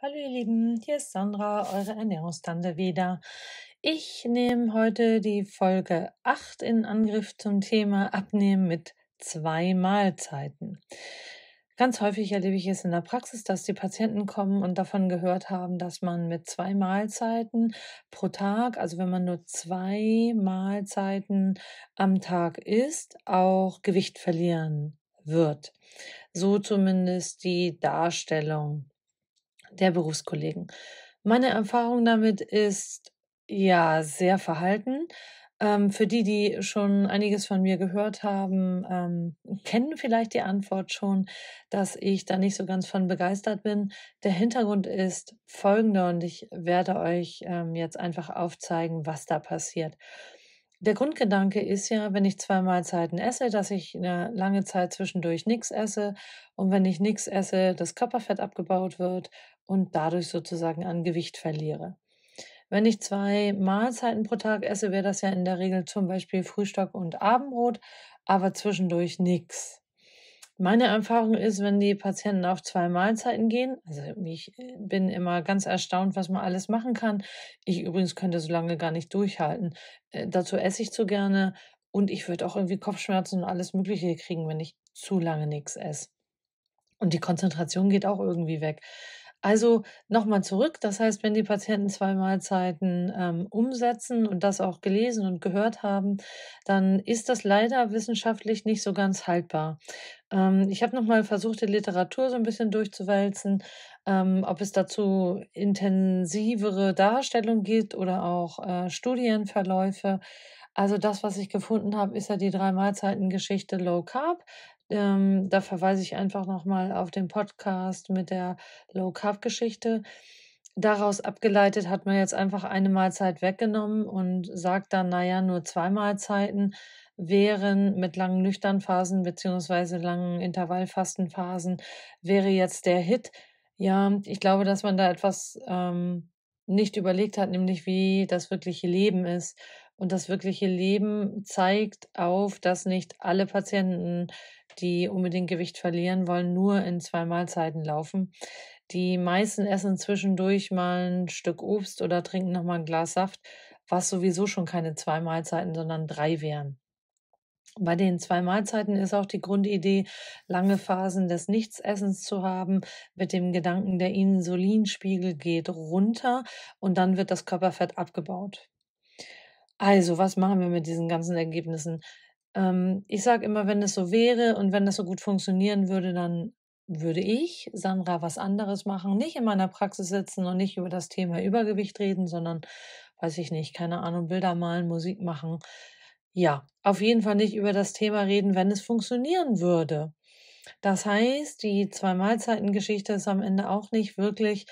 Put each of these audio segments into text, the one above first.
Hallo ihr Lieben, hier ist Sandra, eure Ernährungstante wieder. Ich nehme heute die Folge 8 in Angriff zum Thema Abnehmen mit zwei Mahlzeiten. Ganz häufig erlebe ich es in der Praxis, dass die Patienten kommen und davon gehört haben, dass man mit zwei Mahlzeiten pro Tag, also wenn man nur zwei Mahlzeiten am Tag isst, auch Gewicht verlieren wird. So zumindest die Darstellung der Berufskollegen. Meine Erfahrung damit ist ja sehr verhalten. Ähm, für die, die schon einiges von mir gehört haben, ähm, kennen vielleicht die Antwort schon, dass ich da nicht so ganz von begeistert bin. Der Hintergrund ist folgender und ich werde euch ähm, jetzt einfach aufzeigen, was da passiert. Der Grundgedanke ist ja, wenn ich zwei Mahlzeiten esse, dass ich eine lange Zeit zwischendurch nichts esse und wenn ich nichts esse, das Körperfett abgebaut wird und dadurch sozusagen an Gewicht verliere. Wenn ich zwei Mahlzeiten pro Tag esse, wäre das ja in der Regel zum Beispiel Frühstück und Abendbrot, aber zwischendurch nichts. Meine Erfahrung ist, wenn die Patienten auf zwei Mahlzeiten gehen, also ich äh, bin immer ganz erstaunt, was man alles machen kann. Ich übrigens könnte so lange gar nicht durchhalten. Äh, dazu esse ich zu gerne und ich würde auch irgendwie Kopfschmerzen und alles Mögliche kriegen, wenn ich zu lange nichts esse. Und die Konzentration geht auch irgendwie weg. Also nochmal zurück, das heißt, wenn die Patienten zwei Mahlzeiten ähm, umsetzen und das auch gelesen und gehört haben, dann ist das leider wissenschaftlich nicht so ganz haltbar. Ähm, ich habe nochmal versucht, die Literatur so ein bisschen durchzuwälzen, ähm, ob es dazu intensivere Darstellungen gibt oder auch äh, Studienverläufe. Also das, was ich gefunden habe, ist ja die Drei-Mahlzeiten-Geschichte Low Carb. Ähm, da verweise ich einfach nochmal auf den Podcast mit der Low Carb Geschichte. Daraus abgeleitet hat man jetzt einfach eine Mahlzeit weggenommen und sagt dann, naja, nur zwei Mahlzeiten wären mit langen Nüchternphasen beziehungsweise langen Intervallfastenphasen wäre jetzt der Hit. Ja, ich glaube, dass man da etwas ähm, nicht überlegt hat, nämlich wie das wirkliche Leben ist. Und das wirkliche Leben zeigt auf, dass nicht alle Patienten die unbedingt Gewicht verlieren wollen, nur in zwei Mahlzeiten laufen. Die meisten essen zwischendurch mal ein Stück Obst oder trinken nochmal ein Glas Saft, was sowieso schon keine zwei Mahlzeiten, sondern drei wären. Bei den zwei Mahlzeiten ist auch die Grundidee, lange Phasen des Nichtsessens zu haben, mit dem Gedanken, der Insulinspiegel geht runter und dann wird das Körperfett abgebaut. Also, was machen wir mit diesen ganzen Ergebnissen? Ähm, ich sage immer, wenn das so wäre und wenn das so gut funktionieren würde, dann würde ich, Sandra, was anderes machen, nicht in meiner Praxis sitzen und nicht über das Thema Übergewicht reden, sondern, weiß ich nicht, keine Ahnung, Bilder malen, Musik machen. Ja, auf jeden Fall nicht über das Thema reden, wenn es funktionieren würde. Das heißt, die Zwei-Mahlzeiten-Geschichte ist am Ende auch nicht wirklich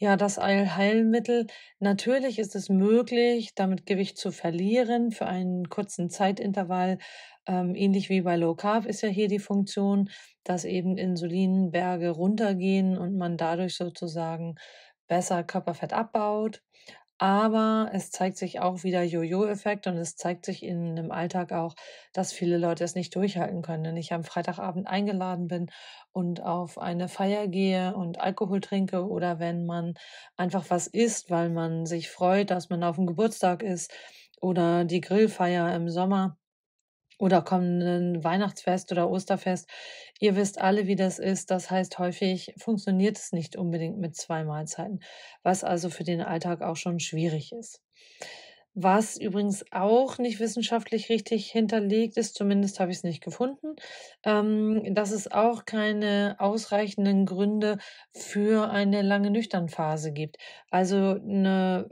ja, das Allheilmittel. Natürlich ist es möglich, damit Gewicht zu verlieren für einen kurzen Zeitintervall. Ähm, ähnlich wie bei Low Carb ist ja hier die Funktion, dass eben Insulinberge runtergehen und man dadurch sozusagen besser Körperfett abbaut. Aber es zeigt sich auch wieder Jojo-Effekt und es zeigt sich in dem Alltag auch, dass viele Leute es nicht durchhalten können. Wenn ich am Freitagabend eingeladen bin und auf eine Feier gehe und Alkohol trinke oder wenn man einfach was isst, weil man sich freut, dass man auf dem Geburtstag ist oder die Grillfeier im Sommer, oder kommenden Weihnachtsfest oder Osterfest. Ihr wisst alle, wie das ist. Das heißt, häufig funktioniert es nicht unbedingt mit zwei Mahlzeiten, was also für den Alltag auch schon schwierig ist was übrigens auch nicht wissenschaftlich richtig hinterlegt ist, zumindest habe ich es nicht gefunden, ähm, dass es auch keine ausreichenden Gründe für eine lange Nüchternphase gibt. Also eine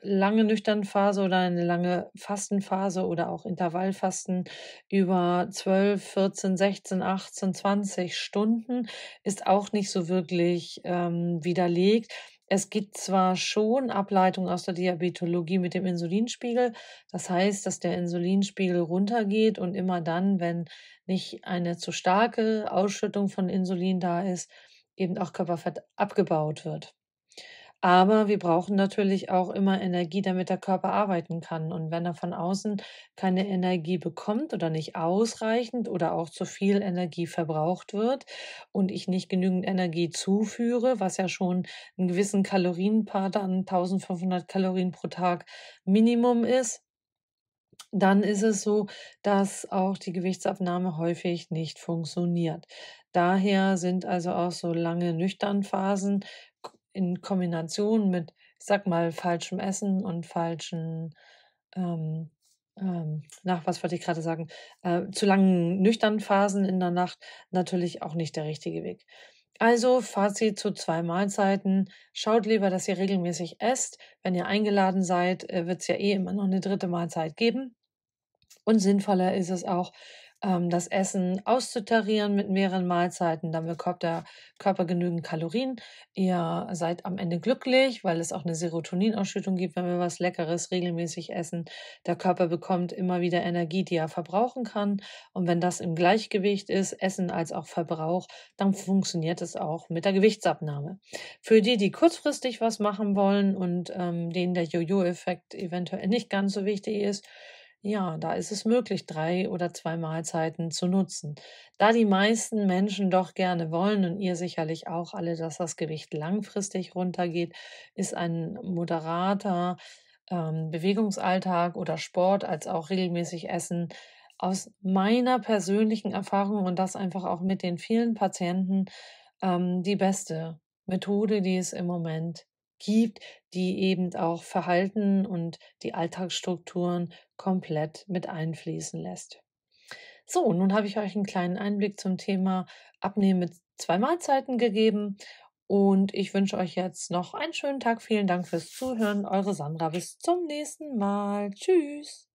lange Nüchternphase oder eine lange Fastenphase oder auch Intervallfasten über 12, 14, 16, 18, 20 Stunden ist auch nicht so wirklich ähm, widerlegt. Es gibt zwar schon Ableitungen aus der Diabetologie mit dem Insulinspiegel. Das heißt, dass der Insulinspiegel runtergeht und immer dann, wenn nicht eine zu starke Ausschüttung von Insulin da ist, eben auch Körperfett abgebaut wird. Aber wir brauchen natürlich auch immer Energie, damit der Körper arbeiten kann. Und wenn er von außen keine Energie bekommt oder nicht ausreichend oder auch zu viel Energie verbraucht wird und ich nicht genügend Energie zuführe, was ja schon einen gewissen Kalorienpart an 1500 Kalorien pro Tag Minimum ist, dann ist es so, dass auch die Gewichtsabnahme häufig nicht funktioniert. Daher sind also auch so lange Nüchternphasen in Kombination mit, ich sag mal, falschem Essen und falschen, ähm, ähm, nach was wollte ich gerade sagen, äh, zu langen nüchternen Phasen in der Nacht natürlich auch nicht der richtige Weg. Also Fazit zu zwei Mahlzeiten. Schaut lieber, dass ihr regelmäßig esst. Wenn ihr eingeladen seid, äh, wird es ja eh immer noch eine dritte Mahlzeit geben. Und sinnvoller ist es auch, ähm, das Essen auszutarieren mit mehreren Mahlzeiten, dann bekommt der Körper genügend Kalorien. Ihr seid am Ende glücklich, weil es auch eine Serotoninausschüttung gibt, wenn wir was Leckeres regelmäßig essen. Der Körper bekommt immer wieder Energie, die er verbrauchen kann. Und wenn das im Gleichgewicht ist, Essen als auch Verbrauch, dann funktioniert es auch mit der Gewichtsabnahme. Für die, die kurzfristig was machen wollen und ähm, denen der Jojo-Effekt eventuell nicht ganz so wichtig ist, ja, da ist es möglich, drei oder zwei Mahlzeiten zu nutzen. Da die meisten Menschen doch gerne wollen und ihr sicherlich auch alle, dass das Gewicht langfristig runtergeht, ist ein moderater ähm, Bewegungsalltag oder Sport als auch regelmäßig Essen aus meiner persönlichen Erfahrung und das einfach auch mit den vielen Patienten ähm, die beste Methode, die es im Moment gibt, die eben auch Verhalten und die Alltagsstrukturen komplett mit einfließen lässt. So, nun habe ich euch einen kleinen Einblick zum Thema Abnehmen mit zwei Mahlzeiten gegeben und ich wünsche euch jetzt noch einen schönen Tag. Vielen Dank fürs Zuhören. Eure Sandra. Bis zum nächsten Mal. Tschüss.